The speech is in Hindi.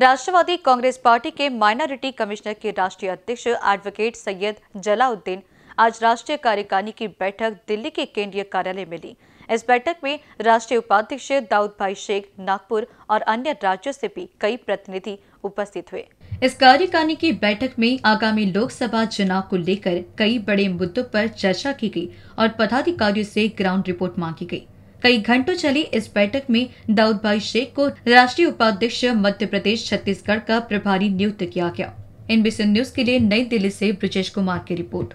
राष्ट्रवादी कांग्रेस पार्टी के माइनॉरिटी कमिश्नर के राष्ट्रीय अध्यक्ष एडवोकेट सैयद जलाउद्दीन आज राष्ट्रीय कार्यकारिणी की बैठक दिल्ली के केंद्रीय कार्यालय में ली इस बैठक में राष्ट्रीय उपाध्यक्ष दाऊद भाई शेख नागपुर और अन्य राज्यों से भी कई प्रतिनिधि उपस्थित हुए इस कार्यकारिणी की बैठक में आगामी लोकसभा चुनाव को लेकर कई बड़े मुद्दों पर चर्चा की गई और पदाधिकारियों से ग्राउंड रिपोर्ट मांगी गई कई घंटों चली इस बैठक में दाऊद भाई शेख को राष्ट्रीय उपाध्यक्ष मध्य प्रदेश छत्तीसगढ़ का प्रभारी नियुक्त किया गया एनबीसी न्यूज के लिए नई दिल्ली से ब्रजेश कुमार की रिपोर्ट